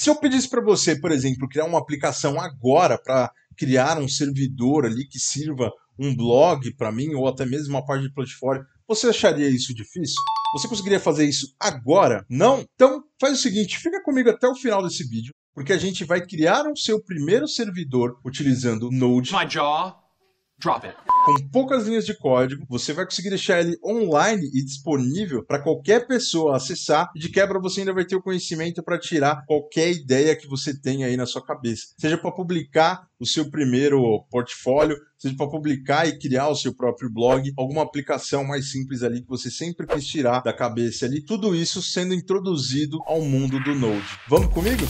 Se eu pedisse para você, por exemplo, criar uma aplicação agora para criar um servidor ali que sirva um blog para mim ou até mesmo uma página de portfólio, você acharia isso difícil? Você conseguiria fazer isso agora? Não? Então faz o seguinte, fica comigo até o final desse vídeo, porque a gente vai criar o um seu primeiro servidor utilizando Node. My jaw Drop it. Com poucas linhas de código, você vai conseguir deixar ele online e disponível para qualquer pessoa acessar. E de quebra, você ainda vai ter o conhecimento para tirar qualquer ideia que você tenha aí na sua cabeça. Seja para publicar o seu primeiro portfólio, seja para publicar e criar o seu próprio blog, alguma aplicação mais simples ali que você sempre quis tirar da cabeça ali. Tudo isso sendo introduzido ao mundo do Node. Vamos comigo?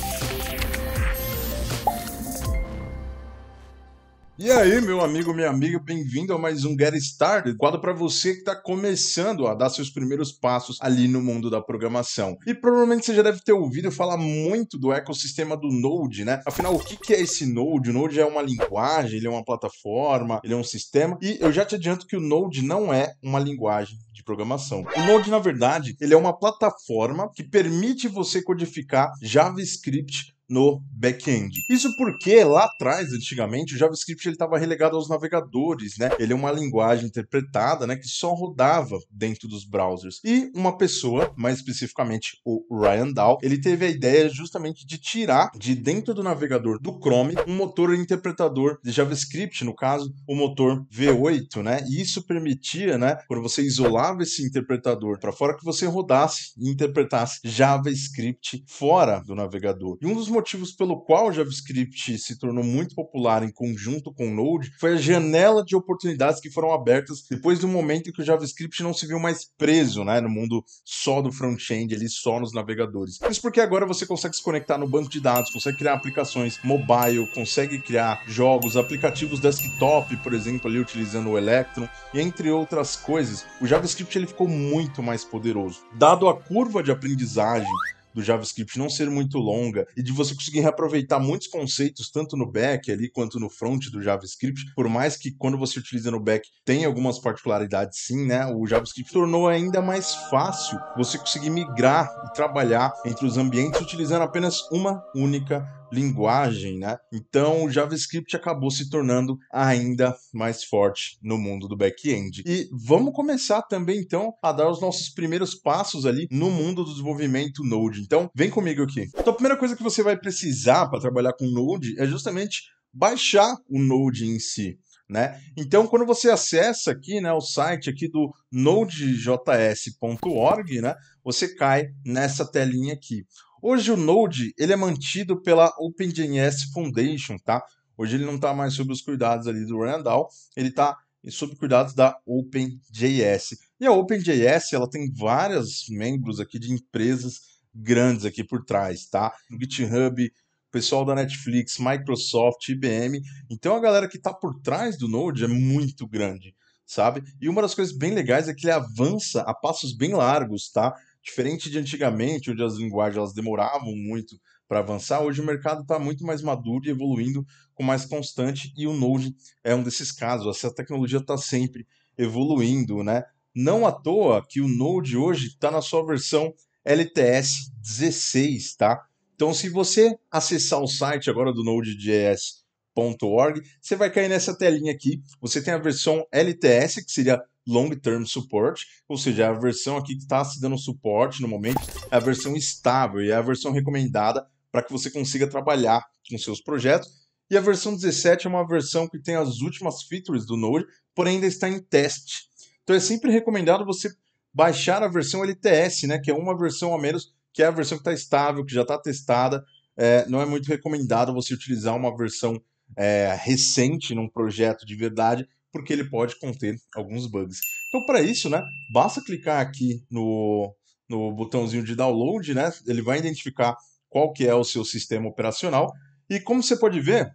E aí, meu amigo, minha amiga, bem-vindo a mais um Get Started, quadro para você que está começando a dar seus primeiros passos ali no mundo da programação. E provavelmente você já deve ter ouvido falar muito do ecossistema do Node, né? Afinal, o que é esse Node? O Node é uma linguagem, ele é uma plataforma, ele é um sistema. E eu já te adianto que o Node não é uma linguagem de programação. O Node, na verdade, ele é uma plataforma que permite você codificar JavaScript no back-end. Isso porque lá atrás, antigamente, o JavaScript estava relegado aos navegadores, né? Ele é uma linguagem interpretada, né, que só rodava dentro dos browsers. E uma pessoa, mais especificamente o Ryan Dow, ele teve a ideia justamente de tirar de dentro do navegador do Chrome um motor interpretador de JavaScript, no caso, o motor V8, né? E isso permitia, né, quando você isolava esse interpretador para fora que você rodasse e interpretasse JavaScript fora do navegador. E um dos motivos pelo qual o JavaScript se tornou muito popular em conjunto com o Node foi a janela de oportunidades que foram abertas depois do momento em que o JavaScript não se viu mais preso, né, no mundo só do front-end ali, só nos navegadores. Isso porque agora você consegue se conectar no banco de dados, consegue criar aplicações mobile, consegue criar jogos, aplicativos desktop, por exemplo, ali utilizando o Electron, e entre outras coisas, o JavaScript ele ficou muito mais poderoso. Dado a curva de aprendizagem do JavaScript não ser muito longa e de você conseguir reaproveitar muitos conceitos, tanto no back ali quanto no front do JavaScript, por mais que quando você utiliza no back tem algumas particularidades sim, né? O JavaScript tornou ainda mais fácil você conseguir migrar e trabalhar entre os ambientes utilizando apenas uma única linguagem, né? Então o JavaScript acabou se tornando ainda mais forte no mundo do back-end. E vamos começar também então a dar os nossos primeiros passos ali no mundo do desenvolvimento Node. Então vem comigo aqui. Então a primeira coisa que você vai precisar para trabalhar com Node é justamente baixar o Node em si. Né? Então, quando você acessa aqui, né, o site aqui do nodejs.org, né, você cai nessa telinha aqui. Hoje o Node ele é mantido pela OpenJS Foundation, tá? Hoje ele não está mais sob os cuidados ali do Randall, ele está sob cuidados da OpenJS. E a OpenJS ela tem vários membros aqui de empresas grandes aqui por trás, tá? GitHub, pessoal da Netflix, Microsoft, IBM. Então a galera que está por trás do Node é muito grande, sabe? E uma das coisas bem legais é que ele avança a passos bem largos, tá? Diferente de antigamente, onde as linguagens elas demoravam muito para avançar, hoje o mercado está muito mais maduro e evoluindo com mais constante, e o Node é um desses casos. Essa tecnologia está sempre evoluindo, né? Não à toa que o Node hoje está na sua versão LTS 16, tá? Então, se você acessar o site agora do Nodejs.org, você vai cair nessa telinha aqui. Você tem a versão LTS, que seria Long Term Support, ou seja, é a versão aqui que está se dando suporte no momento é a versão estável e é a versão recomendada para que você consiga trabalhar com seus projetos. E a versão 17 é uma versão que tem as últimas features do Node, porém ainda está em teste. Então é sempre recomendado você baixar a versão LTS, né, que é uma versão a menos, que é a versão que está estável, que já está testada. É, não é muito recomendado você utilizar uma versão é, recente num projeto de verdade, porque ele pode conter alguns bugs. Então, para isso, né, basta clicar aqui no, no botãozinho de download, né, ele vai identificar qual que é o seu sistema operacional. E como você pode ver,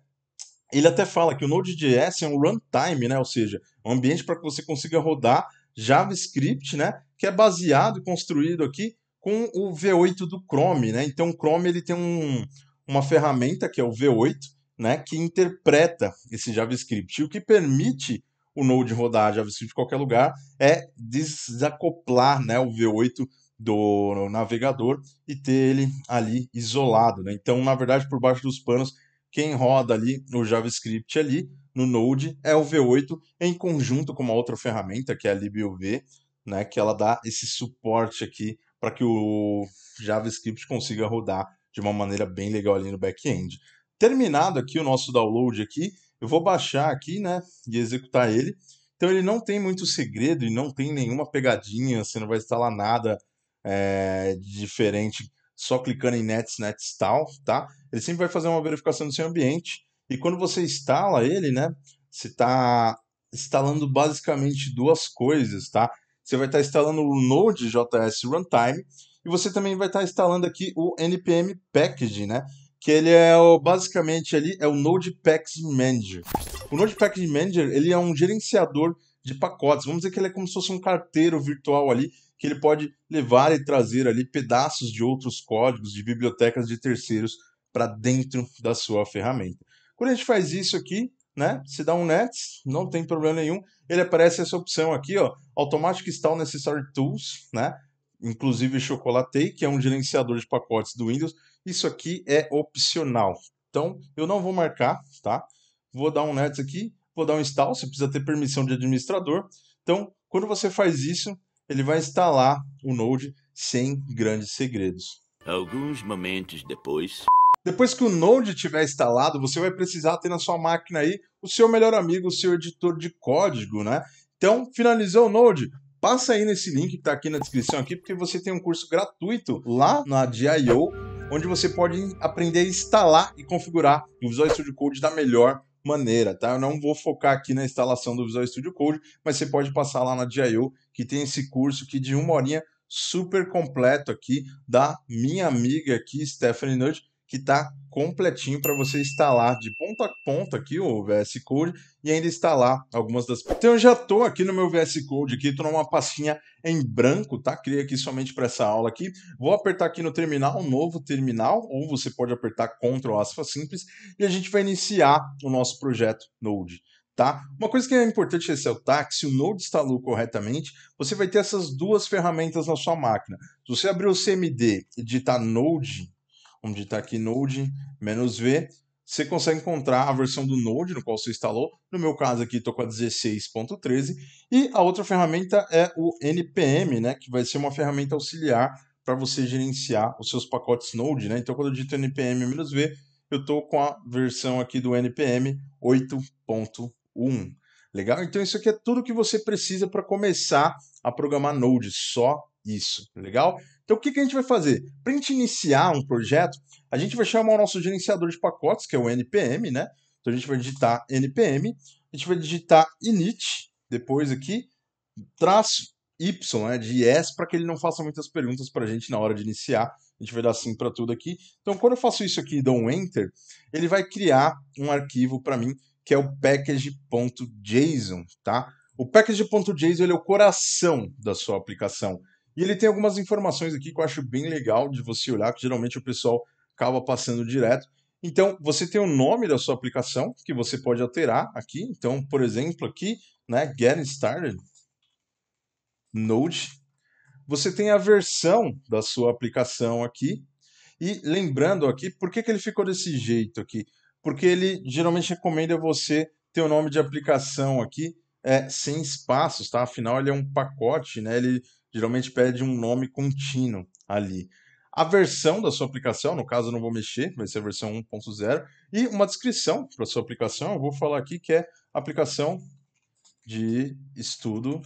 ele até fala que o Node.js é um runtime, né, ou seja, um ambiente para que você consiga rodar JavaScript, né, que é baseado e construído aqui com o V8 do Chrome, né? Então o Chrome ele tem um, uma ferramenta que é o V8, né, que interpreta esse JavaScript. E o que permite o Node rodar JavaScript em qualquer lugar é desacoplar né, o V8 do navegador e ter ele ali isolado. Né? Então, na verdade, por baixo dos panos, quem roda ali o JavaScript ali no Node é o V8 em conjunto com uma outra ferramenta que é a LibUV, né, que ela dá esse suporte aqui para que o JavaScript consiga rodar de uma maneira bem legal ali no back-end. Terminado aqui o nosso download aqui, eu vou baixar aqui, né, e executar ele. Então ele não tem muito segredo e não tem nenhuma pegadinha, você não vai instalar nada é, diferente só clicando em nets, nets tal, tá? Ele sempre vai fazer uma verificação do seu ambiente e quando você instala ele, né, você está instalando basicamente duas coisas, tá? Você vai estar tá instalando o Node.js Runtime e você também vai estar tá instalando aqui o npm package, né? que ele é o, basicamente ali é o Node Package Manager. O Node Package Manager ele é um gerenciador de pacotes. Vamos dizer que ele é como se fosse um carteiro virtual ali que ele pode levar e trazer ali pedaços de outros códigos de bibliotecas de terceiros para dentro da sua ferramenta. Quando a gente faz isso aqui, né? Se dá um nets, não tem problema nenhum. Ele aparece essa opção aqui, ó, Automatic Install Necessary Tools, né? Inclusive Chocolatey que é um gerenciador de pacotes do Windows, isso aqui é opcional. Então, eu não vou marcar, tá? Vou dar um nets aqui, vou dar um install, você precisa ter permissão de administrador. Então, quando você faz isso, ele vai instalar o Node sem grandes segredos. Alguns momentos depois. Depois que o Node tiver instalado, você vai precisar ter na sua máquina aí o seu melhor amigo, o seu editor de código, né? Então, finalizou o Node? Passa aí nesse link que está aqui na descrição aqui, porque você tem um curso gratuito lá na DIO onde você pode aprender a instalar e configurar o Visual Studio Code da melhor maneira, tá? Eu não vou focar aqui na instalação do Visual Studio Code, mas você pode passar lá na DIO, que tem esse curso que de uma horinha super completo aqui da minha amiga aqui, Stephanie Nudge, que está completinho para você instalar de ponta a ponta aqui o VS Code e ainda instalar algumas das... Então eu já estou aqui no meu VS Code aqui, estou numa pastinha em branco, tá? Criei aqui somente para essa aula aqui. Vou apertar aqui no terminal, novo terminal, ou você pode apertar Ctrl aspa simples e a gente vai iniciar o nosso projeto Node. Tá? Uma coisa que é importante ressaltar é que se o Node instalou corretamente, você vai ter essas duas ferramentas na sua máquina. Se você abrir o CMD e digitar Node vamos digitar aqui node menos v, você consegue encontrar a versão do Node no qual você instalou. No meu caso aqui estou com a 16.13. E a outra ferramenta é o NPM, né, que vai ser uma ferramenta auxiliar para você gerenciar os seus pacotes Node. Né? Então, quando eu digito npm-v, eu estou com a versão aqui do npm 8.1. Legal? Então, isso aqui é tudo que você precisa para começar a programar Node, só isso, tá legal? Então o que, que a gente vai fazer? Para a gente iniciar um projeto, a gente vai chamar o nosso gerenciador de pacotes, que é o NPM, né? Então a gente vai digitar NPM, a gente vai digitar init, depois aqui, traço Y, né, de yes, para que ele não faça muitas perguntas para a gente na hora de iniciar. A gente vai dar sim para tudo aqui. Então quando eu faço isso aqui e dou um enter, ele vai criar um arquivo para mim, que é o package.json, tá? O package.json ele é o coração da sua aplicação. E ele tem algumas informações aqui que eu acho bem legal de você olhar, que geralmente o pessoal acaba passando direto. Então, você tem o nome da sua aplicação, que você pode alterar aqui. Então, por exemplo, aqui, né, Get Started, Node. Você tem a versão da sua aplicação aqui. E lembrando aqui, por que, que ele ficou desse jeito aqui? Porque ele geralmente recomenda você ter o nome de aplicação aqui é, sem espaços, tá? Afinal, ele é um pacote, né? Ele geralmente pede um nome contínuo ali. A versão da sua aplicação, no caso eu não vou mexer, vai ser a versão 1.0, e uma descrição para a sua aplicação, eu vou falar aqui que é aplicação de estudo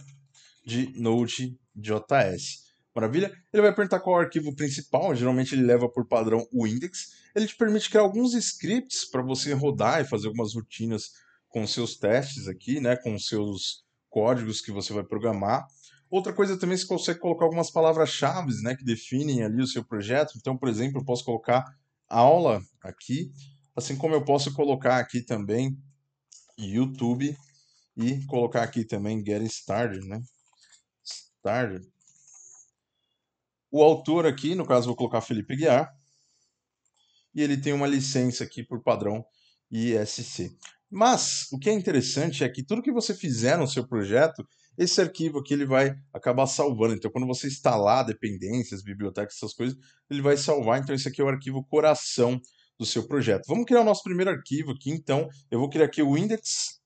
de Node.js. Maravilha? Ele vai perguntar qual é o arquivo principal, geralmente ele leva por padrão o index. Ele te permite criar alguns scripts para você rodar e fazer algumas rotinas com seus testes aqui, né, com seus códigos que você vai programar. Outra coisa também, se consegue colocar algumas palavras-chave né, que definem ali o seu projeto. Então, por exemplo, eu posso colocar aula aqui, assim como eu posso colocar aqui também YouTube e colocar aqui também Getting Started, né? Started. O autor aqui, no caso, vou colocar Felipe Guiar. E ele tem uma licença aqui por padrão ISC. Mas o que é interessante é que tudo que você fizer no seu projeto, esse arquivo aqui ele vai acabar salvando. Então, quando você instalar dependências, bibliotecas, essas coisas, ele vai salvar. Então, esse aqui é o arquivo coração do seu projeto. Vamos criar o nosso primeiro arquivo aqui, então. Eu vou criar aqui o index.js.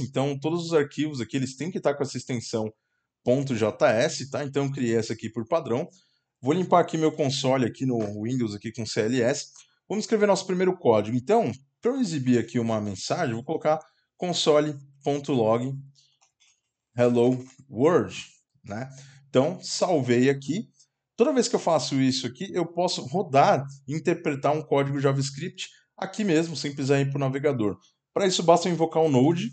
Então, todos os arquivos aqui, eles têm que estar com essa extensão .js, tá? Então, eu criei essa aqui por padrão. Vou limpar aqui meu console aqui no Windows aqui com CLS. Vamos escrever nosso primeiro código. Então, para eu exibir aqui uma mensagem, vou colocar console.log Hello World, né? Então, salvei aqui. Toda vez que eu faço isso aqui, eu posso rodar interpretar um código JavaScript aqui mesmo, sem precisar ir para o navegador. Para isso, basta invocar o Node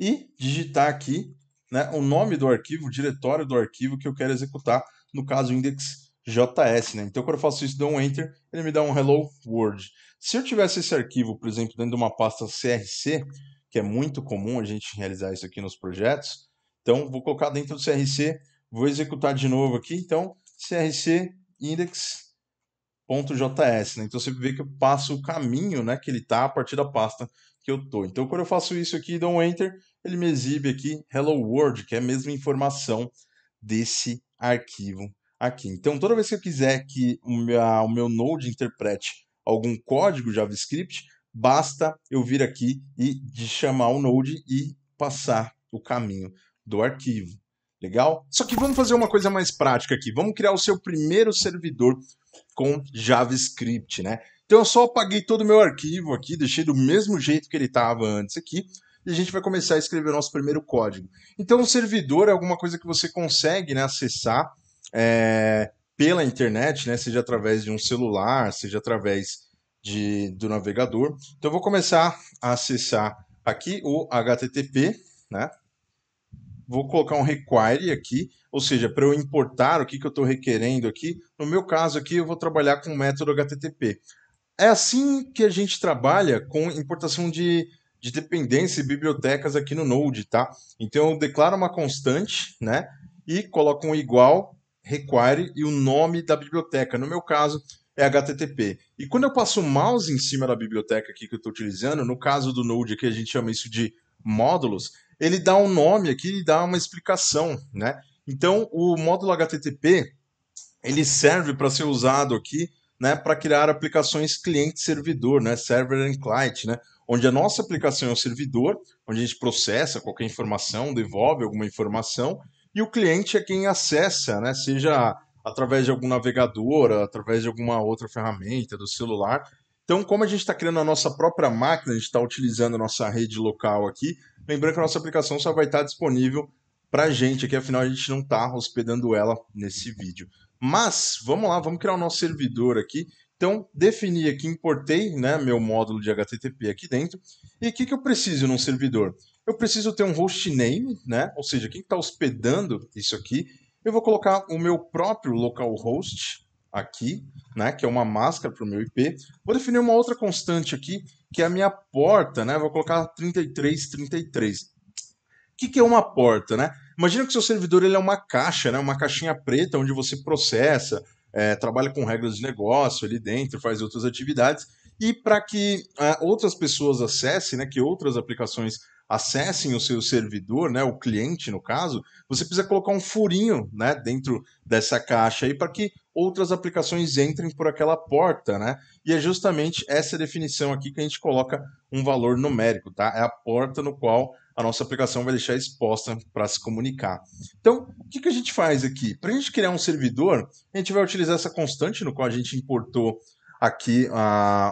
e digitar aqui né, o nome do arquivo, o diretório do arquivo que eu quero executar, no caso, index.js. Né? Então, quando eu faço isso, dou um Enter, ele me dá um Hello World. Se eu tivesse esse arquivo, por exemplo, dentro de uma pasta CRC, que é muito comum a gente realizar isso aqui nos projetos. Então, vou colocar dentro do CRC, vou executar de novo aqui. Então, CRC index.js. Né? Então, você vê que eu passo o caminho né, que ele está a partir da pasta que eu estou. Então, quando eu faço isso aqui e dou um Enter, ele me exibe aqui Hello World, que é a mesma informação desse arquivo aqui. Então, toda vez que eu quiser que o meu, o meu Node interprete algum código JavaScript, basta eu vir aqui e chamar o Node e passar o caminho do arquivo. Legal? Só que vamos fazer uma coisa mais prática aqui. Vamos criar o seu primeiro servidor com JavaScript, né? Então eu só apaguei todo o meu arquivo aqui, deixei do mesmo jeito que ele estava antes aqui, e a gente vai começar a escrever o nosso primeiro código. Então o servidor é alguma coisa que você consegue né, acessar é, pela internet, né? Seja através de um celular, seja através de, do navegador. Então, eu vou começar a acessar aqui o HTTP, né? Vou colocar um require aqui, ou seja, para eu importar o que, que eu estou requerendo aqui. No meu caso aqui, eu vou trabalhar com o método HTTP. É assim que a gente trabalha com importação de, de dependência e bibliotecas aqui no Node, tá? Então, eu declaro uma constante, né? E coloco um igual, require e o nome da biblioteca. No meu caso, é HTTP. E quando eu passo o mouse em cima da biblioteca aqui que eu estou utilizando, no caso do Node aqui a gente chama isso de módulos, ele dá um nome aqui e dá uma explicação, né? Então, o módulo HTTP, ele serve para ser usado aqui, né, para criar aplicações cliente-servidor, né, server and client, né, onde a nossa aplicação é o servidor, onde a gente processa qualquer informação, devolve alguma informação, e o cliente é quem acessa, né, seja através de algum navegador, através de alguma outra ferramenta do celular. Então, como a gente está criando a nossa própria máquina, a gente está utilizando a nossa rede local aqui, lembrando que a nossa aplicação só vai estar tá disponível para a gente aqui, afinal a gente não está hospedando ela nesse vídeo. Mas, vamos lá, vamos criar o nosso servidor aqui. Então, defini aqui, importei né, meu módulo de HTTP aqui dentro. E o que, que eu preciso num servidor? Eu preciso ter um hostname, né? ou seja, quem está hospedando isso aqui eu vou colocar o meu próprio localhost aqui, né, que é uma máscara para o meu IP. Vou definir uma outra constante aqui, que é a minha porta, né? Vou colocar 3333. O que, que é uma porta, né? Imagina que seu servidor ele é uma caixa, né? Uma caixinha preta onde você processa, é, trabalha com regras de negócio ali dentro, faz outras atividades. E para que ah, outras pessoas acessem, né, que outras aplicações acessem o seu servidor, né, o cliente no caso, você precisa colocar um furinho né, dentro dessa caixa aí para que outras aplicações entrem por aquela porta, né? E é justamente essa definição aqui que a gente coloca um valor numérico, tá? É a porta no qual a nossa aplicação vai deixar exposta para se comunicar. Então, o que, que a gente faz aqui? Para a gente criar um servidor, a gente vai utilizar essa constante no qual a gente importou aqui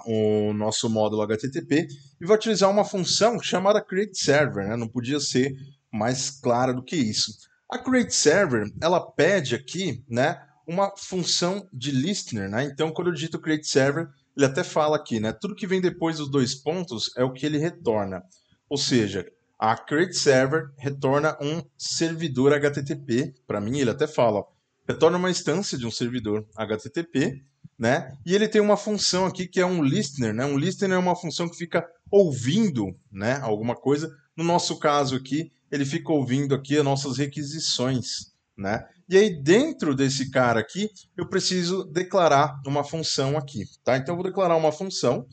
o nosso módulo HTTP e vai utilizar uma função chamada create server, né? não podia ser mais clara do que isso. A create server ela pede aqui, né, uma função de listener, né? Então quando eu digito create server, ele até fala aqui, né, tudo que vem depois dos dois pontos é o que ele retorna. Ou seja, a create server retorna um servidor HTTP. Para mim ele até fala, ó, retorna uma instância de um servidor HTTP né? E ele tem uma função aqui que é um listener, né? Um listener é uma função que fica ouvindo, né? Alguma coisa. No nosso caso aqui, ele fica ouvindo aqui as nossas requisições, né? E aí dentro desse cara aqui, eu preciso declarar uma função aqui, tá? Então eu vou declarar uma função.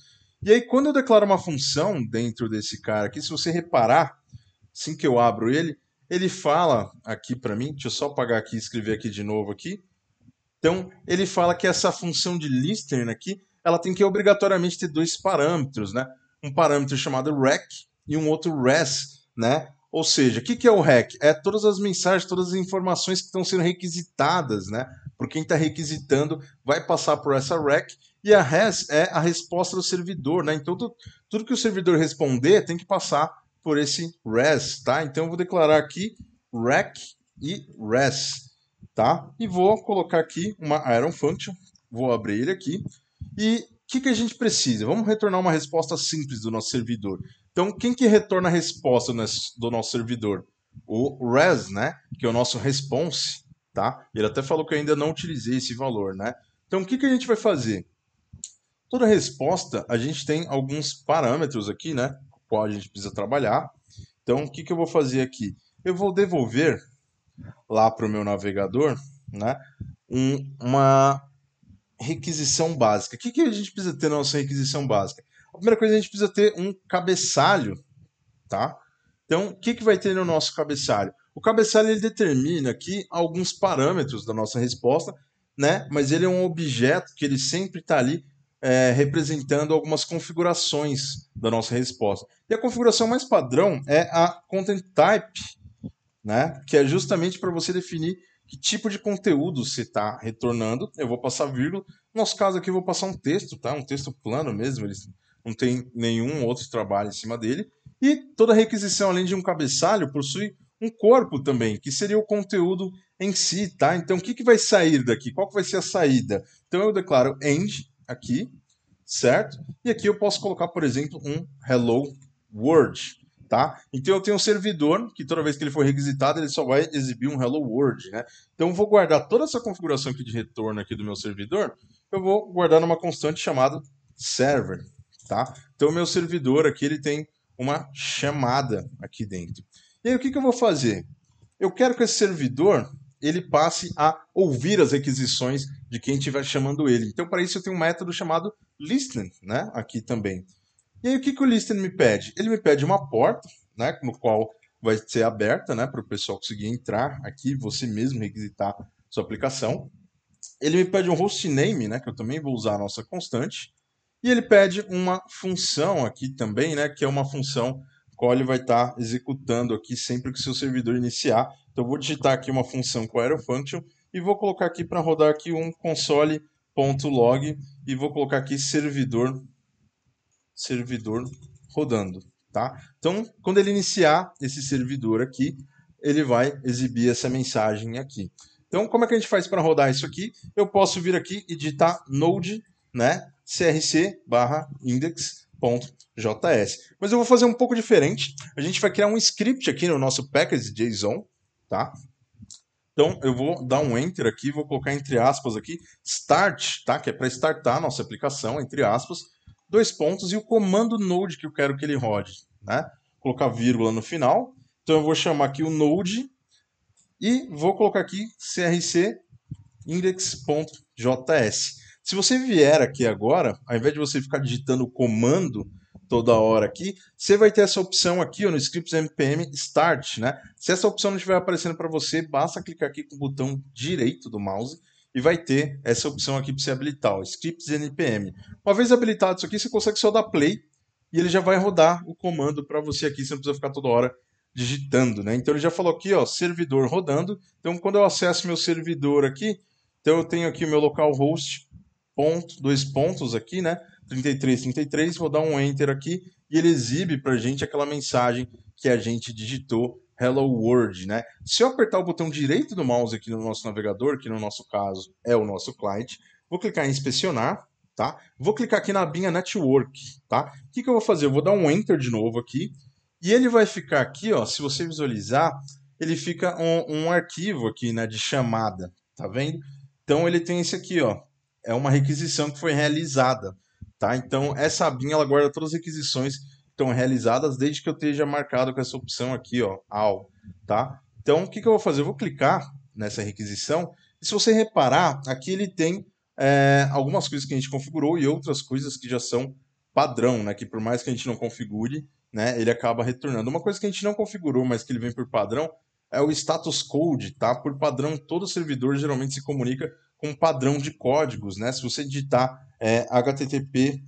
E aí quando eu declaro uma função dentro desse cara aqui, se você reparar, assim que eu abro ele, ele fala aqui para mim, deixa eu só apagar aqui e escrever aqui de novo aqui então, ele fala que essa função de listener aqui, ela tem que obrigatoriamente ter dois parâmetros, né? Um parâmetro chamado rec e um outro res, né? Ou seja, o que, que é o rec? É todas as mensagens, todas as informações que estão sendo requisitadas, né? Por quem está requisitando vai passar por essa rec e a res é a resposta do servidor, né? Então, tudo, tudo que o servidor responder tem que passar por esse res, tá? Então, eu vou declarar aqui rec e res tá? E vou colocar aqui uma Iron Function, vou abrir ele aqui. E o que, que a gente precisa? Vamos retornar uma resposta simples do nosso servidor. Então, quem que retorna a resposta do nosso servidor? O res, né? Que é o nosso response, tá? Ele até falou que eu ainda não utilizei esse valor, né? Então, o que, que a gente vai fazer? Toda resposta, a gente tem alguns parâmetros aqui, né? Com qual a gente precisa trabalhar. Então, o que, que eu vou fazer aqui? Eu vou devolver lá para o meu navegador, né? Um, uma requisição básica. O que, que a gente precisa ter na nossa requisição básica? A primeira coisa, a gente precisa ter um cabeçalho, tá? Então, o que, que vai ter no nosso cabeçalho? O cabeçalho ele determina aqui alguns parâmetros da nossa resposta, né? Mas ele é um objeto que ele sempre está ali é, representando algumas configurações da nossa resposta. E a configuração mais padrão é a content type, né? Que é justamente para você definir que tipo de conteúdo você está retornando. Eu vou passar vírgula. No nosso caso aqui, eu vou passar um texto, tá? Um texto plano mesmo. ele não tem nenhum outro trabalho em cima dele. E toda requisição, além de um cabeçalho, possui um corpo também, que seria o conteúdo em si, tá? Então, o que, que vai sair daqui? Qual que vai ser a saída? Então, eu declaro end aqui, certo? E aqui eu posso colocar, por exemplo, um hello world tá? Então eu tenho um servidor que toda vez que ele for requisitado, ele só vai exibir um hello world, né? Então eu vou guardar toda essa configuração aqui de retorno aqui do meu servidor, eu vou guardar numa constante chamada server, tá? Então o meu servidor aqui, ele tem uma chamada aqui dentro. E aí o que, que eu vou fazer? Eu quero que esse servidor, ele passe a ouvir as requisições de quem estiver chamando ele. Então para isso eu tenho um método chamado listen, né? Aqui também. E aí o que, que o listing me pede? Ele me pede uma porta, né, no qual vai ser aberta, né, para o pessoal conseguir entrar aqui, você mesmo requisitar sua aplicação. Ele me pede um host name, né, que eu também vou usar a nossa constante. E ele pede uma função aqui também, né, que é uma função qual ele vai estar tá executando aqui sempre que o seu servidor iniciar. Então eu vou digitar aqui uma função com aerofunction e vou colocar aqui para rodar aqui um console.log e vou colocar aqui servidor servidor rodando, tá? Então, quando ele iniciar esse servidor aqui, ele vai exibir essa mensagem aqui. Então, como é que a gente faz para rodar isso aqui? Eu posso vir aqui e digitar node, né, crc barra indexjs Mas eu vou fazer um pouco diferente. A gente vai criar um script aqui no nosso package JSON, tá? Então eu vou dar um enter aqui, vou colocar entre aspas aqui, start, tá? Que é para startar a nossa aplicação, entre aspas, dois pontos e o comando node que eu quero que ele rode, né? colocar vírgula no final. Então eu vou chamar aqui o node e vou colocar aqui crc index.js. Se você vier aqui agora, ao invés de você ficar digitando o comando toda hora aqui, você vai ter essa opção aqui ó, no scripts npm start, né? Se essa opção não estiver aparecendo para você, basta clicar aqui com o botão direito do mouse e vai ter essa opção aqui para você habilitar, o scripts npm. Uma vez habilitado isso aqui, você consegue só dar play e ele já vai rodar o comando para você aqui, você não precisa ficar toda hora digitando, né? Então ele já falou aqui, ó, servidor rodando. Então quando eu acesso meu servidor aqui, então eu tenho aqui o meu localhost, ponto, dois pontos aqui, né? 33, 33, vou dar um enter aqui e ele exibe para a gente aquela mensagem que a gente digitou Hello World, né? Se eu apertar o botão direito do mouse aqui no nosso navegador, que no nosso caso é o nosso cliente, vou clicar em inspecionar, tá? Vou clicar aqui na abinha Network, tá? O que, que eu vou fazer? Eu vou dar um Enter de novo aqui, e ele vai ficar aqui, ó, se você visualizar, ele fica um, um arquivo aqui, né, de chamada, tá vendo? Então ele tem esse aqui, ó, é uma requisição que foi realizada, tá? Então essa abinha, ela guarda todas as requisições estão realizadas desde que eu esteja marcado com essa opção aqui, ó, all, tá? Então, o que, que eu vou fazer? Eu vou clicar nessa requisição e se você reparar, aqui ele tem é, algumas coisas que a gente configurou e outras coisas que já são padrão, né? Que por mais que a gente não configure, né, ele acaba retornando. Uma coisa que a gente não configurou, mas que ele vem por padrão, é o status code, tá? Por padrão, todo servidor geralmente se comunica com um padrão de códigos, né? Se você digitar é, HTTP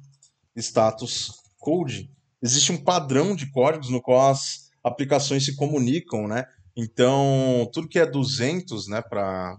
status code, existe um padrão de códigos no qual as aplicações se comunicam, né? Então, tudo que é 200, né, para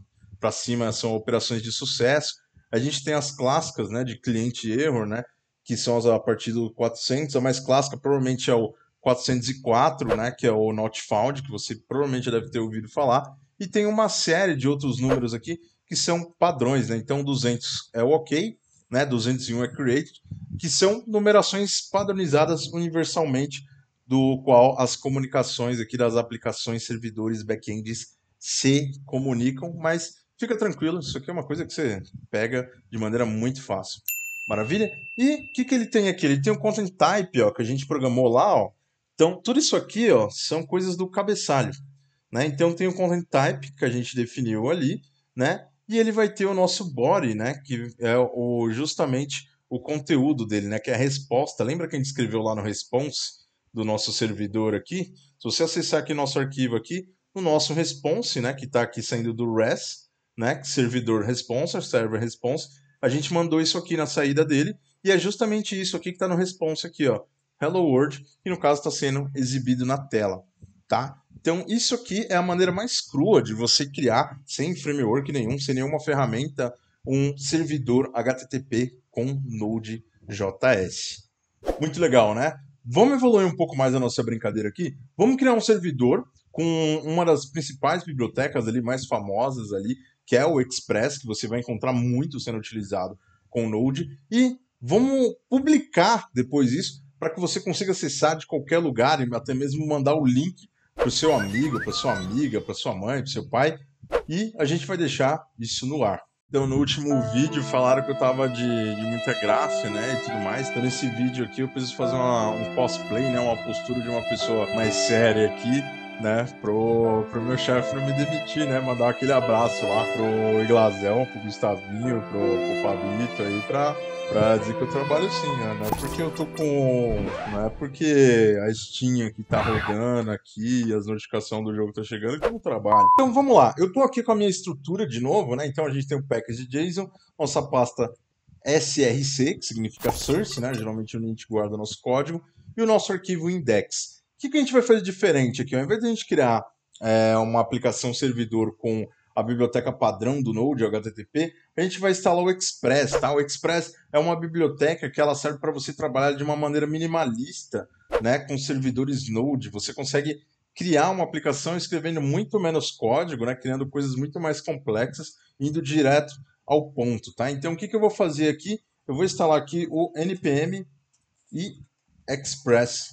cima são operações de sucesso. A gente tem as clássicas, né, de cliente erro, né, que são as a partir do 400. A mais clássica provavelmente é o 404, né, que é o not found, que você provavelmente deve ter ouvido falar. E tem uma série de outros números aqui que são padrões, né? Então, 200 é o OK, né? 201 é created que são numerações padronizadas universalmente, do qual as comunicações aqui das aplicações, servidores, backends se comunicam, mas fica tranquilo, isso aqui é uma coisa que você pega de maneira muito fácil. Maravilha? E o que, que ele tem aqui? Ele tem o content type, ó, que a gente programou lá, ó. Então, tudo isso aqui, ó, são coisas do cabeçalho, né? Então, tem o content type que a gente definiu ali, né? E ele vai ter o nosso body, né? Que é o, justamente o conteúdo dele, né? Que é a resposta. Lembra que a gente escreveu lá no response do nosso servidor aqui? Se você acessar aqui nosso arquivo aqui, o nosso response, né? Que está aqui saindo do REST, né? Servidor response, server response. A gente mandou isso aqui na saída dele e é justamente isso aqui que está no response aqui, ó. Hello World, que no caso está sendo exibido na tela, tá? Então, isso aqui é a maneira mais crua de você criar sem framework nenhum, sem nenhuma ferramenta um servidor HTTP com Node.js. Muito legal, né? Vamos evoluir um pouco mais a nossa brincadeira aqui? Vamos criar um servidor com uma das principais bibliotecas ali mais famosas ali, que é o Express, que você vai encontrar muito sendo utilizado com Node, e vamos publicar depois isso para que você consiga acessar de qualquer lugar e até mesmo mandar o link para o seu amigo, para sua amiga, para sua mãe, para seu pai, e a gente vai deixar isso no ar. Então, no último vídeo falaram que eu tava de, de muita graça, né, e tudo mais. Então, nesse vídeo aqui eu preciso fazer uma, um cosplay, né, uma postura de uma pessoa mais séria aqui né, pro, pro meu chefe não me demitir, né, mandar aquele abraço lá pro Iglazão, pro Gustavinho, pro, pro Fabito aí, pra, pra dizer que eu trabalho sim, né, não é porque eu tô com, não é porque a Steam aqui tá rodando aqui, as notificações do jogo tá chegando que eu não trabalho. Então vamos lá, eu tô aqui com a minha estrutura de novo, né, então a gente tem o package JSON, nossa pasta SRC, que significa source, né, geralmente onde a gente guarda nosso código, e o nosso arquivo index que, que a gente vai fazer diferente aqui? Ao invés de a gente criar é, uma aplicação servidor com a biblioteca padrão do Node, HTTP, a gente vai instalar o Express, tá? O Express é uma biblioteca que ela serve para você trabalhar de uma maneira minimalista, né? Com servidores Node, você consegue criar uma aplicação escrevendo muito menos código, né? Criando coisas muito mais complexas, indo direto ao ponto, tá? Então, o que, que eu vou fazer aqui? Eu vou instalar aqui o npm e express,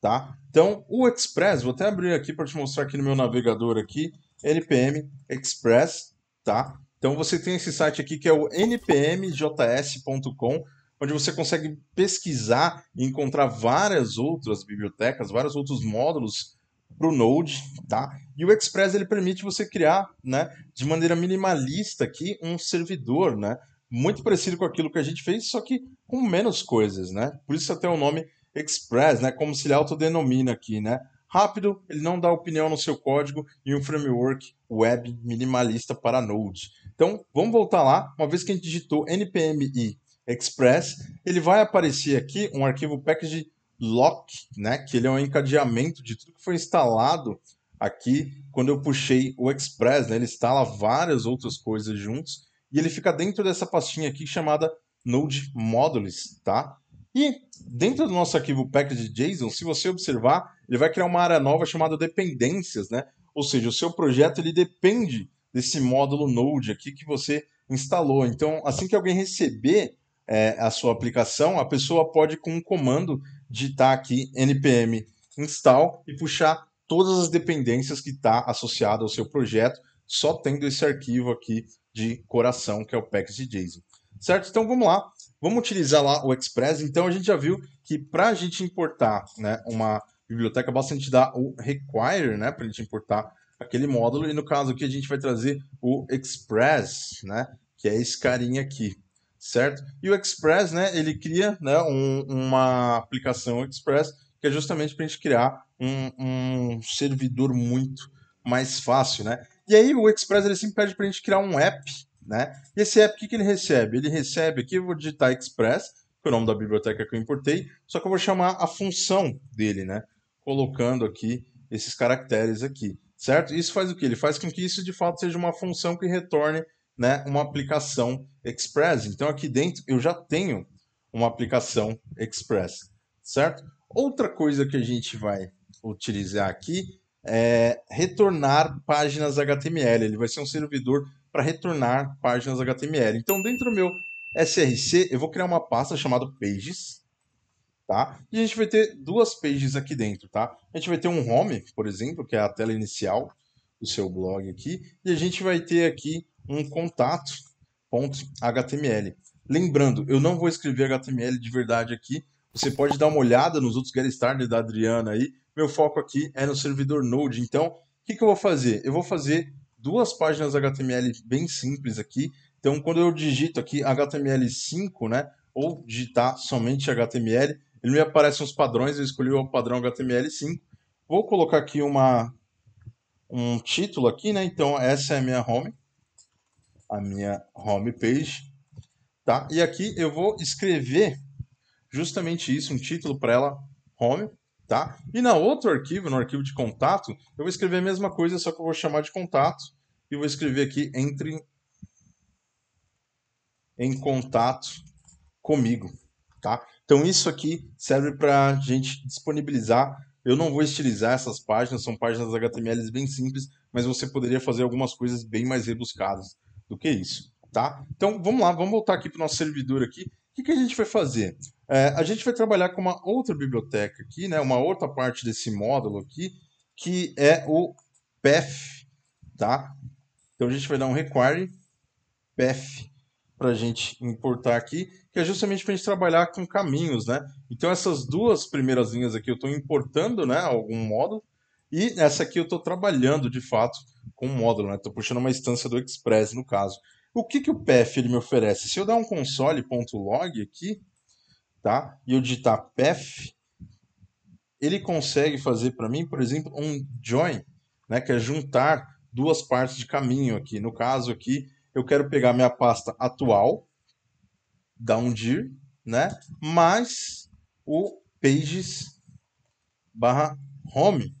tá? Então, o Express, vou até abrir aqui para te mostrar aqui no meu navegador aqui, NPM Express, tá? Então você tem esse site aqui que é o npmjs.com, onde você consegue pesquisar e encontrar várias outras bibliotecas, vários outros módulos para o Node, tá? E o Express ele permite você criar, né, de maneira minimalista aqui um servidor, né? Muito parecido com aquilo que a gente fez, só que com menos coisas, né? Por isso até o nome Express, né, como se ele autodenomina aqui, né? Rápido, ele não dá opinião no seu código e um framework web minimalista para Node. Então, vamos voltar lá. Uma vez que a gente digitou npmi express, ele vai aparecer aqui um arquivo package lock, né, que ele é um encadeamento de tudo que foi instalado aqui quando eu puxei o Express, né? Ele instala várias outras coisas juntos e ele fica dentro dessa pastinha aqui chamada Node Modules, tá? E dentro do nosso arquivo package JSON, se você observar, ele vai criar uma área nova chamada dependências, né? Ou seja, o seu projeto ele depende desse módulo Node aqui que você instalou. Então, assim que alguém receber é, a sua aplicação, a pessoa pode com um comando digitar aqui npm install e puxar todas as dependências que está associado ao seu projeto, só tendo esse arquivo aqui de coração que é o package.json certo? Então vamos lá, vamos utilizar lá o Express. Então a gente já viu que para a gente importar né, uma biblioteca, basta a gente dar o require, né, para a gente importar aquele módulo. E no caso aqui a gente vai trazer o Express, né, que é esse carinha aqui, certo? E o Express, né, ele cria né, um, uma aplicação Express que é justamente para a gente criar um, um, servidor muito mais fácil, né? E aí o Express ele sempre pede para a gente criar um app né? E esse app, o que, que ele recebe? Ele recebe aqui, eu vou digitar Express, que é o nome da biblioteca que eu importei, só que eu vou chamar a função dele, né? colocando aqui esses caracteres aqui, certo? Isso faz o que? Ele faz com que isso de fato seja uma função que retorne né, uma aplicação Express. Então aqui dentro eu já tenho uma aplicação Express, certo? Outra coisa que a gente vai utilizar aqui é retornar páginas HTML. Ele vai ser um servidor para retornar páginas HTML. Então, dentro do meu SRC, eu vou criar uma pasta chamada Pages, tá? E a gente vai ter duas pages aqui dentro, tá? A gente vai ter um home, por exemplo, que é a tela inicial do seu blog aqui, e a gente vai ter aqui um contato.html. Lembrando, eu não vou escrever HTML de verdade aqui, você pode dar uma olhada nos outros Get Started da Adriana aí, meu foco aqui é no servidor Node, então o que, que eu vou fazer? Eu vou fazer duas páginas HTML bem simples aqui. Então, quando eu digito aqui HTML5, né, ou digitar somente HTML, ele me aparece uns padrões, eu escolhi o padrão HTML5. Vou colocar aqui uma, um título aqui, né? Então, essa é a minha home, a minha home page, tá? E aqui eu vou escrever justamente isso, um título para ela, home, Tá? E na outro arquivo, no arquivo de contato, eu vou escrever a mesma coisa, só que eu vou chamar de contato e vou escrever aqui entre em contato comigo, tá? Então isso aqui serve para a gente disponibilizar. Eu não vou estilizar essas páginas, são páginas HTML bem simples, mas você poderia fazer algumas coisas bem mais rebuscadas do que isso, tá? Então vamos lá, vamos voltar aqui para o nosso servidor aqui. O que, que a gente vai fazer? É, a gente vai trabalhar com uma outra biblioteca aqui, né, uma outra parte desse módulo aqui, que é o PEF, tá? Então a gente vai dar um require PEF para a gente importar aqui, que é justamente para a gente trabalhar com caminhos, né? Então essas duas primeiras linhas aqui eu estou importando, né, algum módulo, e essa aqui eu estou trabalhando de fato com um módulo, né? Estou puxando uma instância do Express no caso. O que, que o PEF ele me oferece? Se eu dar um console.log aqui, tá? E eu digitar path, ele consegue fazer para mim, por exemplo, um join, né, que é juntar duas partes de caminho aqui. No caso aqui, eu quero pegar minha pasta atual, dar um dir, né, mais o pages barra home,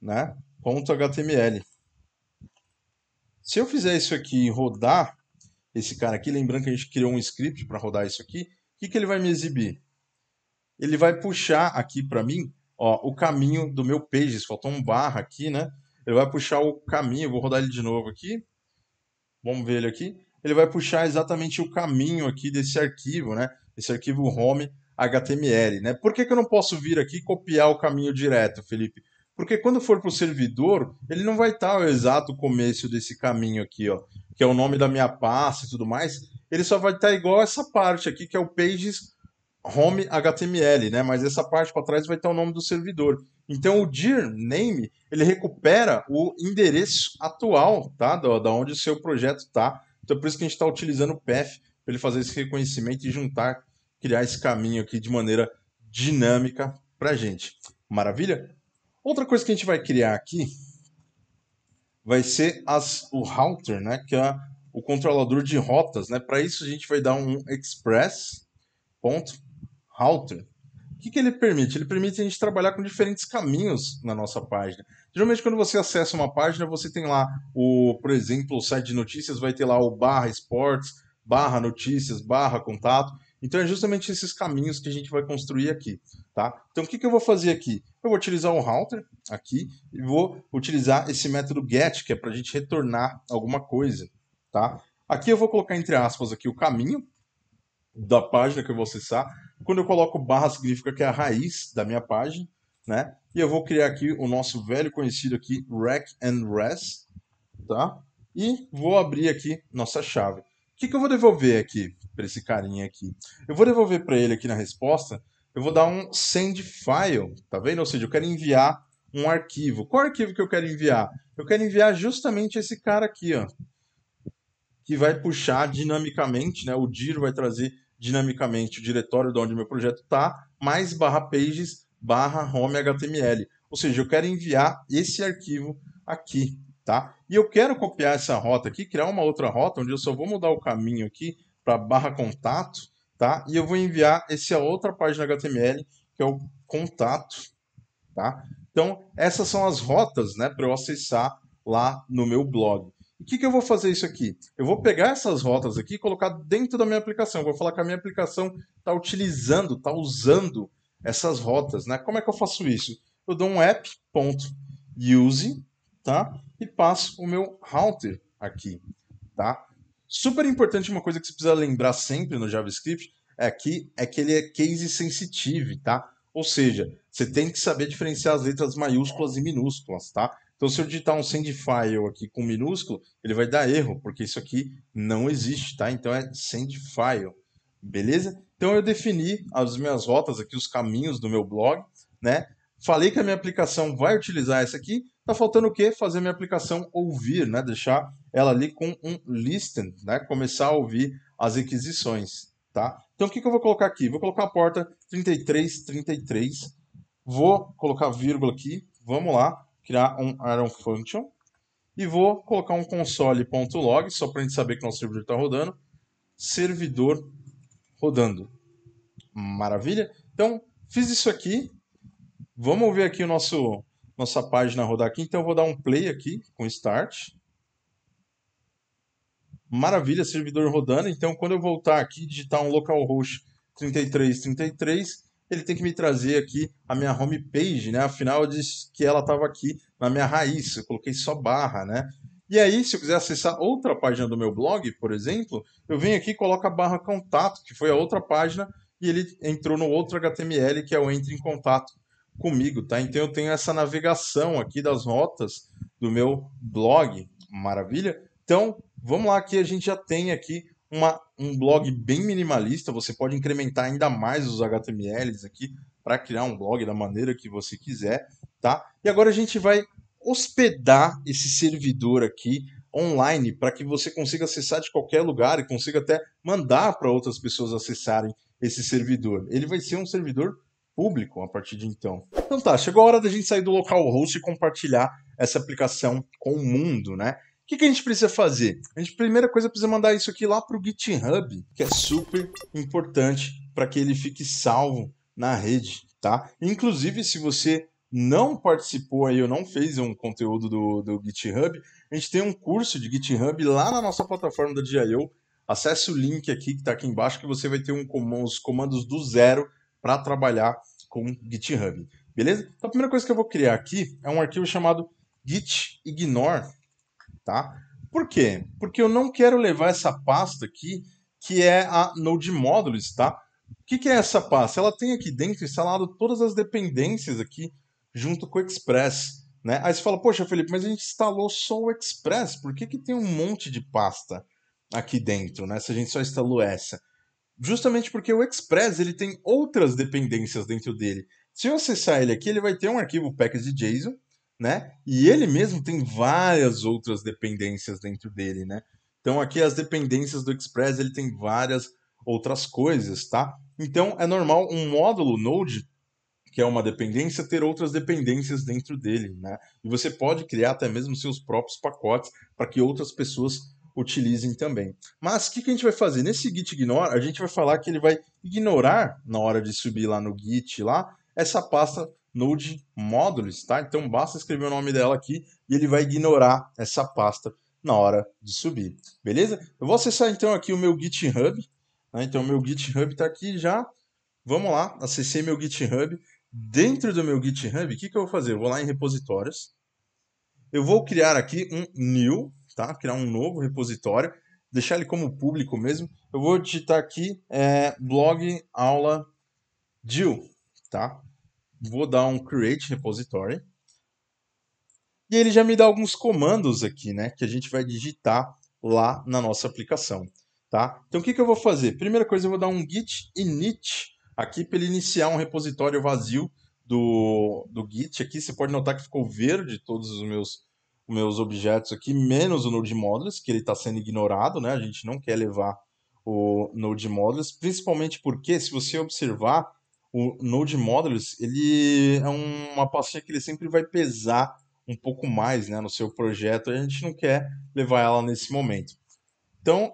né, ponto .html. Se eu fizer isso aqui e rodar esse cara aqui, lembrando que a gente criou um script para rodar isso aqui, que, que ele vai me exibir? Ele vai puxar aqui para mim ó, o caminho do meu pages. Faltou um barra aqui, né? Ele vai puxar o caminho. Vou rodar ele de novo aqui. Vamos ver ele aqui. Ele vai puxar exatamente o caminho aqui desse arquivo, né? Esse arquivo home HTML, né? Por que, que eu não posso vir aqui e copiar o caminho direto, Felipe? Porque quando for para o servidor, ele não vai estar tá o exato começo desse caminho aqui, ó, que é o nome da minha pasta e tudo mais. Ele só vai estar tá igual essa parte aqui, que é o pages home HTML, né? Mas essa parte para trás vai estar tá o nome do servidor. Então o dir name ele recupera o endereço atual, tá? Da, da onde o seu projeto está. Então é por isso que a gente está utilizando o path para ele fazer esse reconhecimento e juntar, criar esse caminho aqui de maneira dinâmica para gente. Maravilha? Outra coisa que a gente vai criar aqui vai ser as, o router, né, que é o controlador de rotas. Né? Para isso, a gente vai dar um express.router. O que, que ele permite? Ele permite a gente trabalhar com diferentes caminhos na nossa página. Geralmente, quando você acessa uma página, você tem lá, o, por exemplo, o site de notícias vai ter lá o barra esportes, barra notícias, barra contato. Então é justamente esses caminhos que a gente vai construir aqui, tá? Então o que, que eu vou fazer aqui? Eu vou utilizar um router aqui e vou utilizar esse método get, que é para a gente retornar alguma coisa, tá? Aqui eu vou colocar entre aspas aqui o caminho da página que eu vou acessar. Quando eu coloco barra significa que é a raiz da minha página, né? E eu vou criar aqui o nosso velho conhecido aqui, rec and res, tá? E vou abrir aqui nossa chave que, que eu vou devolver aqui para esse carinha aqui? Eu vou devolver para ele aqui na resposta, eu vou dar um send file, tá vendo? Ou seja, eu quero enviar um arquivo. Qual arquivo que eu quero enviar? Eu quero enviar justamente esse cara aqui, ó, que vai puxar dinamicamente, né? O dir vai trazer dinamicamente o diretório de onde meu projeto está, mais barra pages barra home HTML. Ou seja, eu quero enviar esse arquivo aqui tá? E eu quero copiar essa rota aqui, criar uma outra rota, onde eu só vou mudar o caminho aqui para barra contato, tá? E eu vou enviar essa outra página HTML, que é o contato, tá? Então, essas são as rotas, né, para eu acessar lá no meu blog. O que, que eu vou fazer isso aqui? Eu vou pegar essas rotas aqui e colocar dentro da minha aplicação. Eu vou falar que a minha aplicação está utilizando, está usando essas rotas, né? Como é que eu faço isso? Eu dou um app.use, tá? e passo o meu router aqui, tá? Super importante uma coisa que você precisa lembrar sempre no JavaScript é que, é que ele é case sensitive, tá? Ou seja, você tem que saber diferenciar as letras maiúsculas e minúsculas, tá? Então, se eu digitar um send file aqui com minúsculo, ele vai dar erro, porque isso aqui não existe, tá? Então, é send file, beleza? Então, eu defini as minhas rotas aqui, os caminhos do meu blog, né? Falei que a minha aplicação vai utilizar essa aqui. Tá faltando o quê? Fazer minha aplicação ouvir, né? Deixar ela ali com um listen, né? Começar a ouvir as requisições, tá? Então o que, que eu vou colocar aqui? Vou colocar a porta 3333. Vou colocar vírgula aqui. Vamos lá, criar um arrow function e vou colocar um console.log só para a gente saber que nosso servidor está rodando. Servidor rodando. Maravilha? Então, fiz isso aqui, Vamos ver aqui o nosso nossa página rodar aqui. Então eu vou dar um play aqui com start. Maravilha, servidor rodando. Então quando eu voltar aqui, digitar um localhost 3333, ele tem que me trazer aqui a minha home page, né? Afinal eu disse que ela estava aqui na minha raiz. Eu coloquei só barra, né? E aí, se eu quiser acessar outra página do meu blog, por exemplo, eu venho aqui e coloco a barra contato, que foi a outra página, e ele entrou no outro HTML, que é o entre em contato comigo, tá? Então eu tenho essa navegação aqui das rotas do meu blog, maravilha? Então, vamos lá que a gente já tem aqui uma, um blog bem minimalista, você pode incrementar ainda mais os HTMLs aqui para criar um blog da maneira que você quiser, tá? E agora a gente vai hospedar esse servidor aqui online para que você consiga acessar de qualquer lugar e consiga até mandar para outras pessoas acessarem esse servidor. Ele vai ser um servidor público a partir de então. Então tá, chegou a hora da gente sair do local host e compartilhar essa aplicação com o mundo, né? O que, que a gente precisa fazer? A gente, primeira coisa, precisa mandar isso aqui lá para o GitHub, que é super importante para que ele fique salvo na rede, tá? Inclusive, se você não participou aí ou não fez um conteúdo do, do GitHub, a gente tem um curso de GitHub lá na nossa plataforma da DIO. Acesse o link aqui que está aqui embaixo que você vai ter um, os comandos do zero para trabalhar com GitHub. Beleza? Então a primeira coisa que eu vou criar aqui é um arquivo chamado .gitignore, tá? Por quê? Porque eu não quero levar essa pasta aqui, que é a Node Modules, tá? O que, que é essa pasta? Ela tem aqui dentro instalado todas as dependências aqui junto com o Express, né? Aí você fala, poxa, Felipe, mas a gente instalou só o Express, por que, que tem um monte de pasta aqui dentro, né? Se a gente só instalou essa justamente porque o Express ele tem outras dependências dentro dele. Se eu acessar ele aqui, ele vai ter um arquivo package.json, né? E ele mesmo tem várias outras dependências dentro dele, né? Então aqui as dependências do Express, ele tem várias outras coisas, tá? Então é normal um módulo Node que é uma dependência, ter outras dependências dentro dele, né? E você pode criar até mesmo seus próprios pacotes para que outras pessoas utilizem também. Mas o que, que, a gente vai fazer? Nesse git ignore, a gente vai falar que ele vai ignorar, na hora de subir lá no git, lá, essa pasta node modules, tá? Então basta escrever o nome dela aqui e ele vai ignorar essa pasta na hora de subir, beleza? Eu vou acessar então aqui o meu GitHub, né? então meu GitHub está aqui já, vamos lá, acessei meu GitHub, dentro do meu GitHub, o que, que eu vou fazer? Eu vou lá em repositórios, eu vou criar aqui um new tá? criar um novo repositório, deixar ele como público mesmo. Eu vou digitar aqui é, blog aula Jill, tá? Vou dar um create repository. E ele já me dá alguns comandos aqui, né? Que a gente vai digitar lá na nossa aplicação, tá? Então, o que, que eu vou fazer? Primeira coisa, eu vou dar um git init aqui para ele iniciar um repositório vazio do, do Git aqui. Você pode notar que ficou verde todos os meus meus objetos aqui, menos o Node Models, que ele está sendo ignorado, né? A gente não quer levar o Node Models, principalmente porque, se você observar, o Node Models, ele é uma pastinha que ele sempre vai pesar um pouco mais né, no seu projeto, a gente não quer levar ela nesse momento. Então, o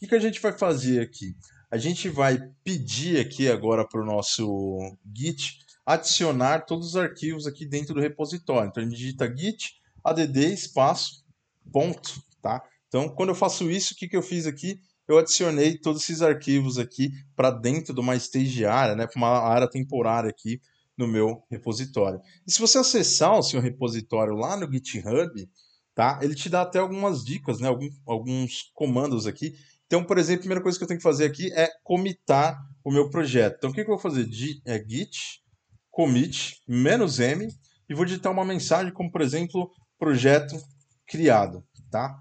que, que a gente vai fazer aqui? A gente vai pedir aqui agora para o nosso Git adicionar todos os arquivos aqui dentro do repositório. Então, a gente digita git add espaço ponto, tá? Então, quando eu faço isso, o que, que eu fiz aqui? Eu adicionei todos esses arquivos aqui para dentro de uma stage área, né, para uma área temporária aqui no meu repositório. E se você acessar o seu repositório lá no GitHub, tá? Ele te dá até algumas dicas, né, alguns, alguns comandos aqui. Então, por exemplo, a primeira coisa que eu tenho que fazer aqui é comitar o meu projeto. Então, o que, que eu vou fazer? é git commit -m e vou digitar uma mensagem como, por exemplo, projeto criado, tá?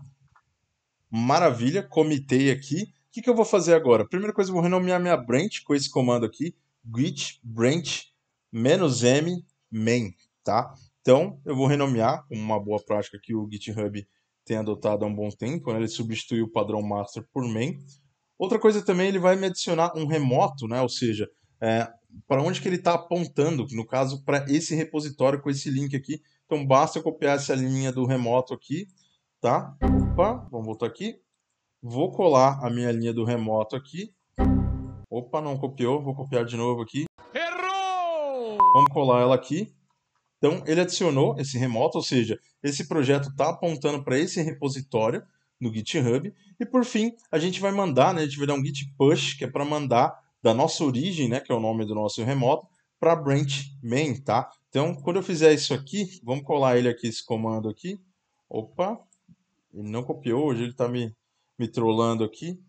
Maravilha, comitei aqui. O que, que eu vou fazer agora? Primeira coisa, eu vou renomear minha branch com esse comando aqui, git branch menos m main, tá? Então, eu vou renomear, uma boa prática que o GitHub tem adotado há um bom tempo, né? ele substituiu o padrão master por main. Outra coisa também, ele vai me adicionar um remoto, né? ou seja, é, para onde que ele está apontando, no caso, para esse repositório com esse link aqui, então basta copiar essa linha do remoto aqui, tá? Opa, vamos voltar aqui. Vou colar a minha linha do remoto aqui. Opa, não copiou, vou copiar de novo aqui. Errou! Vamos colar ela aqui. Então ele adicionou esse remoto, ou seja, esse projeto está apontando para esse repositório no GitHub. E por fim, a gente vai mandar, né, a gente vai dar um git push, que é para mandar da nossa origem, né, que é o nome do nosso remoto, para branch main, tá? Então, quando eu fizer isso aqui, vamos colar ele aqui, esse comando aqui. Opa, ele não copiou, hoje ele está me, me trollando aqui.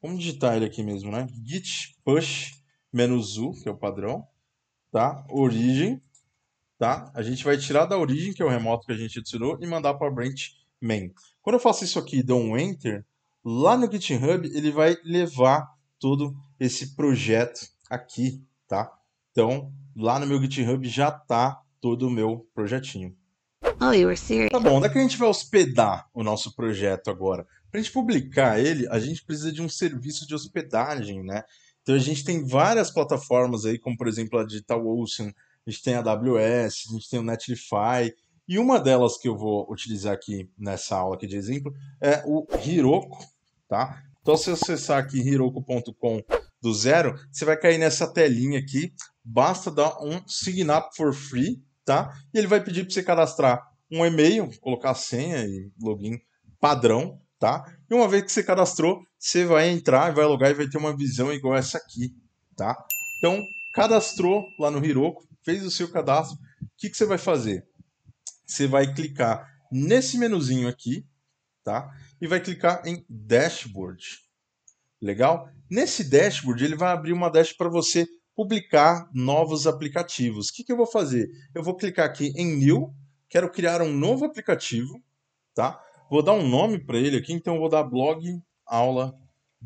Vamos digitar ele aqui mesmo, né? git push menos u, que é o padrão, tá? Origem, tá? A gente vai tirar da origem, que é o remoto que a gente adicionou, e mandar para branch main. Quando eu faço isso aqui e dou um enter, lá no GitHub ele vai levar todo esse projeto aqui, tá? Então, lá no meu GitHub já tá todo o meu projetinho. Oh, you were serious. Tá bom, onde é que a gente vai hospedar o nosso projeto agora? Para a gente publicar ele, a gente precisa de um serviço de hospedagem, né? Então a gente tem várias plataformas aí, como por exemplo a DigitalOcean, a gente tem a AWS, a gente tem o Netlify, e uma delas que eu vou utilizar aqui nessa aula aqui de exemplo é o Hiroko, tá? Então se você acessar aqui hiroko.com do zero, você vai cair nessa telinha aqui, basta dar um sign up for free, tá? E ele vai pedir para você cadastrar um e-mail, colocar a senha e login padrão, tá? E uma vez que você cadastrou, você vai entrar, vai logar e vai ter uma visão igual essa aqui, tá? Então, cadastrou lá no Hiroko, fez o seu cadastro, o que, que você vai fazer? Você vai clicar nesse menuzinho aqui, tá? E vai clicar em Dashboard. Legal? Nesse dashboard, ele vai abrir uma dash para você publicar novos aplicativos. O que, que eu vou fazer? Eu vou clicar aqui em New, quero criar um novo aplicativo, tá? Vou dar um nome para ele aqui, então eu vou dar blog aula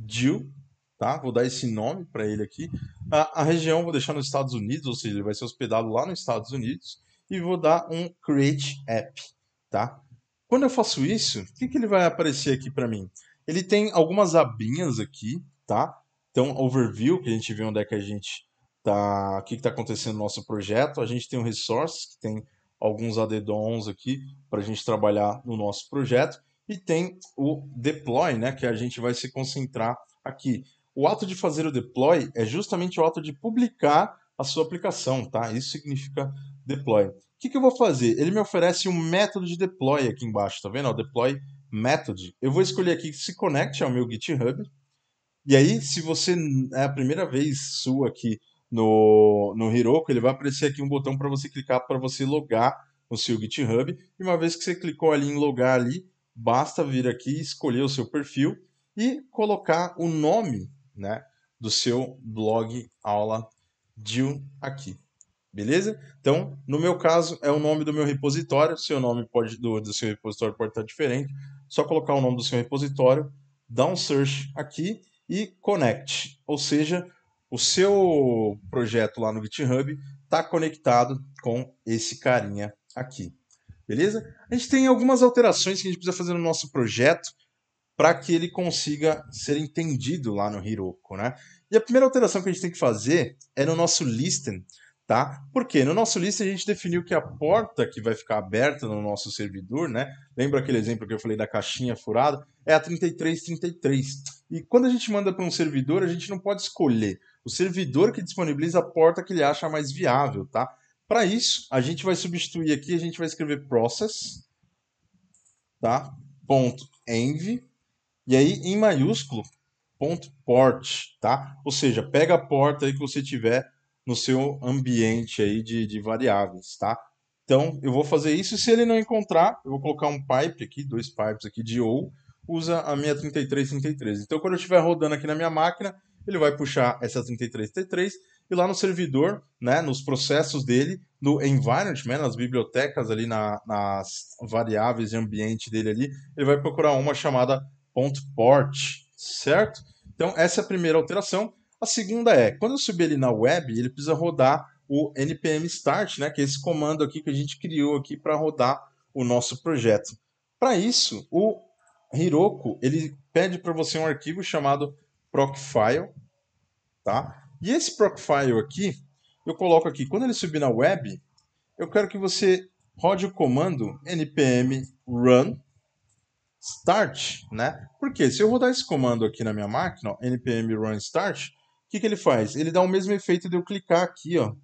Jill, tá? Vou dar esse nome para ele aqui. A, a região vou deixar nos Estados Unidos, ou seja, ele vai ser hospedado lá nos Estados Unidos. E vou dar um Create App, tá? Quando eu faço isso, o que, que ele vai aparecer aqui para mim? Ele tem algumas abinhas aqui, tá? Então, Overview, que a gente vê onde é que a gente tá, o que está acontecendo no nosso projeto. A gente tem um resource que tem alguns add-ons aqui para a gente trabalhar no nosso projeto e tem o deploy, né, que a gente vai se concentrar aqui. O ato de fazer o deploy é justamente o ato de publicar a sua aplicação, tá? Isso significa deploy. O que, que eu vou fazer? Ele me oferece um método de deploy aqui embaixo, tá vendo? O deploy method. Eu vou escolher aqui que se conecte ao meu GitHub. E aí, se você é a primeira vez sua aqui no, no Heroku, ele vai aparecer aqui um botão para você clicar para você logar no seu GitHub. E uma vez que você clicou ali em logar ali, basta vir aqui, escolher o seu perfil e colocar o nome né, do seu blog aula Jill aqui. Beleza? Então, no meu caso, é o nome do meu repositório. Seu nome pode, do, do seu repositório pode estar diferente. Só colocar o nome do seu repositório, dá um search aqui e connect. Ou seja, o seu projeto lá no GitHub está conectado com esse carinha aqui. Beleza? A gente tem algumas alterações que a gente precisa fazer no nosso projeto para que ele consiga ser entendido lá no Hiroko, né? E a primeira alteração que a gente tem que fazer é no nosso listen, tá? Porque no nosso listen a gente definiu que a porta que vai ficar aberta no nosso servidor, né? Lembra aquele exemplo que eu falei da caixinha furada? É a 3333. E quando a gente manda para um servidor, a gente não pode escolher o servidor que disponibiliza a porta que ele acha mais viável, tá? Para isso, a gente vai substituir aqui, a gente vai escrever process, tá? Ponto env, e aí em maiúsculo, ponto port, tá? Ou seja, pega a porta aí que você tiver no seu ambiente aí de, de variáveis, tá? Então, eu vou fazer isso, e se ele não encontrar, eu vou colocar um pipe aqui, dois pipes aqui de ou, usa a minha 3333. Então, quando eu estiver rodando aqui na minha máquina, ele vai puxar essa 3333 e lá no servidor, né, nos processos dele, no environment, né, nas bibliotecas ali, na, nas variáveis de ambiente dele ali, ele vai procurar uma chamada .port, certo? Então, essa é a primeira alteração. A segunda é, quando eu subir ele na web, ele precisa rodar o npm start, né, que é esse comando aqui que a gente criou aqui para rodar o nosso projeto. Para isso, o Hiroko, ele pede para você um arquivo chamado procfile, tá? E esse procfile aqui, eu coloco aqui, quando ele subir na web, eu quero que você rode o comando npm run start, né? Porque se eu rodar esse comando aqui na minha máquina, ó, npm run start, o que, que ele faz? Ele dá o mesmo efeito de eu clicar aqui, ó,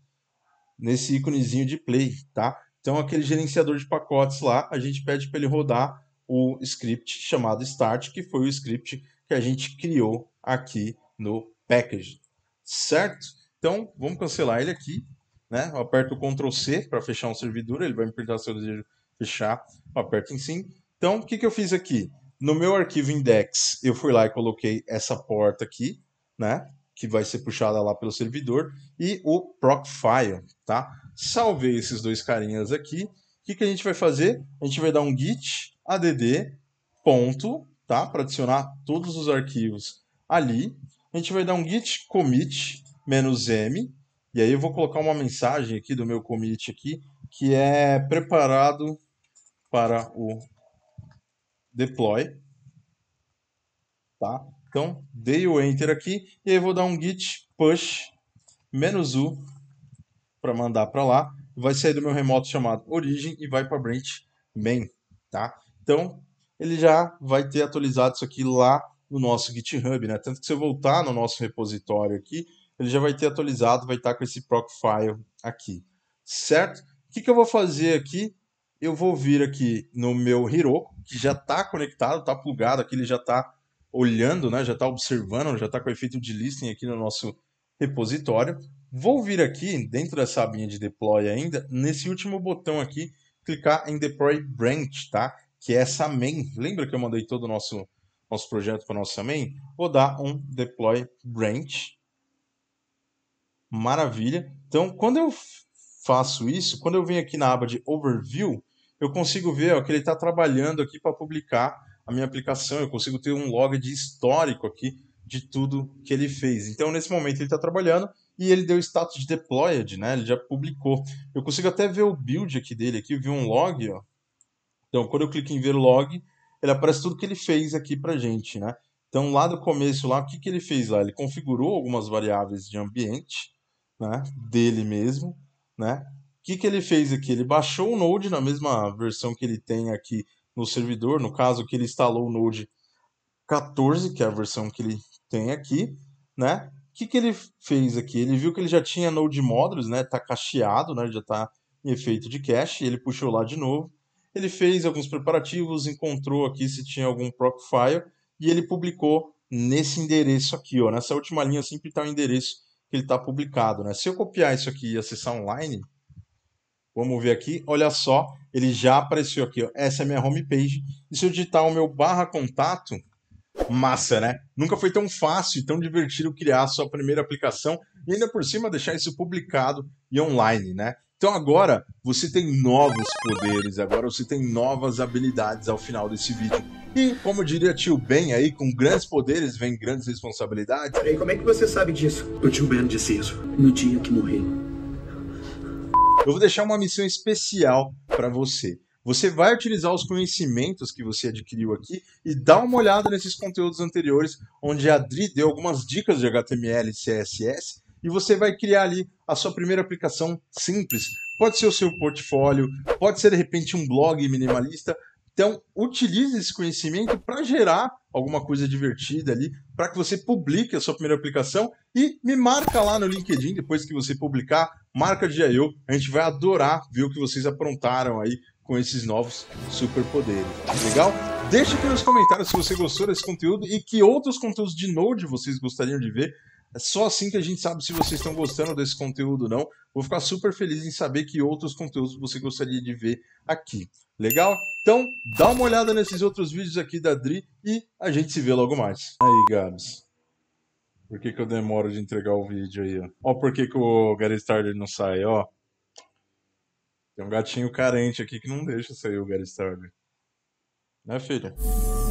nesse íconezinho de play, tá? Então, aquele gerenciador de pacotes lá, a gente pede para ele rodar o script chamado start, que foi o script que a gente criou aqui no package, certo? Então, vamos cancelar ele aqui, né? Eu aperto Ctrl C para fechar um servidor, ele vai me perguntar se eu desejo fechar, eu aperto em sim. Então, o que, que eu fiz aqui? No meu arquivo index, eu fui lá e coloquei essa porta aqui, né? Que vai ser puxada lá pelo servidor, e o proc file, tá? Salvei esses dois carinhas aqui. O que, que a gente vai fazer? A gente vai dar um git add ponto, tá? Para adicionar todos os arquivos ali, a gente vai dar um git commit menos m, e aí eu vou colocar uma mensagem aqui do meu commit aqui, que é preparado para o deploy, tá? Então, dei o enter aqui, e aí eu vou dar um git push menos u para mandar para lá, vai sair do meu remoto chamado origem e vai para branch main, tá? Então, ele já vai ter atualizado isso aqui lá no nosso GitHub, né? Tanto que se eu voltar no nosso repositório aqui, ele já vai ter atualizado, vai estar com esse proc file aqui, certo? O que, que eu vou fazer aqui? Eu vou vir aqui no meu Hiroko, que já está conectado, está plugado aqui, ele já está olhando, né? já está observando, já está com efeito de listing aqui no nosso repositório. Vou vir aqui, dentro dessa abinha de deploy ainda, nesse último botão aqui, clicar em deploy branch, tá? Que é essa main. Lembra que eu mandei todo o nosso nosso projeto para nosso também, vou dar um deploy branch. Maravilha. Então, quando eu faço isso, quando eu venho aqui na aba de Overview, eu consigo ver ó, que ele está trabalhando aqui para publicar a minha aplicação, eu consigo ter um log de histórico aqui de tudo que ele fez. Então, nesse momento, ele está trabalhando e ele deu status de deployed, né? Ele já publicou. Eu consigo até ver o build aqui dele, aqui, ver um log, ó. Então, quando eu clico em ver log, ele aparece tudo que ele fez aqui para gente, né? Então, lá do começo, lá, o que, que ele fez lá? Ele configurou algumas variáveis de ambiente, né? Dele mesmo, né? O que, que ele fez aqui? Ele baixou o Node na mesma versão que ele tem aqui no servidor, no caso que ele instalou o Node 14, que é a versão que ele tem aqui, né? O que, que ele fez aqui? Ele viu que ele já tinha Node Modules, né? Tá cacheado, né? Já tá em efeito de cache, ele puxou lá de novo ele fez alguns preparativos, encontrou aqui se tinha algum proc file e ele publicou nesse endereço aqui, ó. Nessa última linha sempre está o endereço que ele está publicado, né? Se eu copiar isso aqui e acessar online, vamos ver aqui, olha só, ele já apareceu aqui, ó. Essa é a minha homepage. E se eu digitar o meu barra contato, massa, né? Nunca foi tão fácil e tão divertido criar a sua primeira aplicação e ainda por cima deixar isso publicado e online, né? Então agora você tem novos poderes, agora você tem novas habilidades ao final desse vídeo. E como diria tio Ben aí, com grandes poderes vem grandes responsabilidades. Peraí, como é que você sabe disso? O tio Ben disse isso no dia que morreu. Eu vou deixar uma missão especial para você. Você vai utilizar os conhecimentos que você adquiriu aqui e dá uma olhada nesses conteúdos anteriores, onde a Adri deu algumas dicas de HTML e CSS e você vai criar ali a sua primeira aplicação simples. Pode ser o seu portfólio, pode ser de repente um blog minimalista. Então, utilize esse conhecimento para gerar alguma coisa divertida ali, para que você publique a sua primeira aplicação e me marca lá no LinkedIn depois que você publicar, marca de eu, a gente vai adorar ver o que vocês aprontaram aí com esses novos superpoderes. Legal? Deixe aqui nos comentários se você gostou desse conteúdo e que outros conteúdos de Node vocês gostariam de ver. É só assim que a gente sabe se vocês estão gostando desse conteúdo ou não. Vou ficar super feliz em saber que outros conteúdos você gostaria de ver aqui. Legal? Então, dá uma olhada nesses outros vídeos aqui da Dri e a gente se vê logo mais. Aí, Gabs. Por que, que eu demoro de entregar o vídeo aí, ó? Ó, por que, que o Gary Starler não sai, ó. Tem um gatinho carente aqui que não deixa sair o Gary Starler. Né, filha?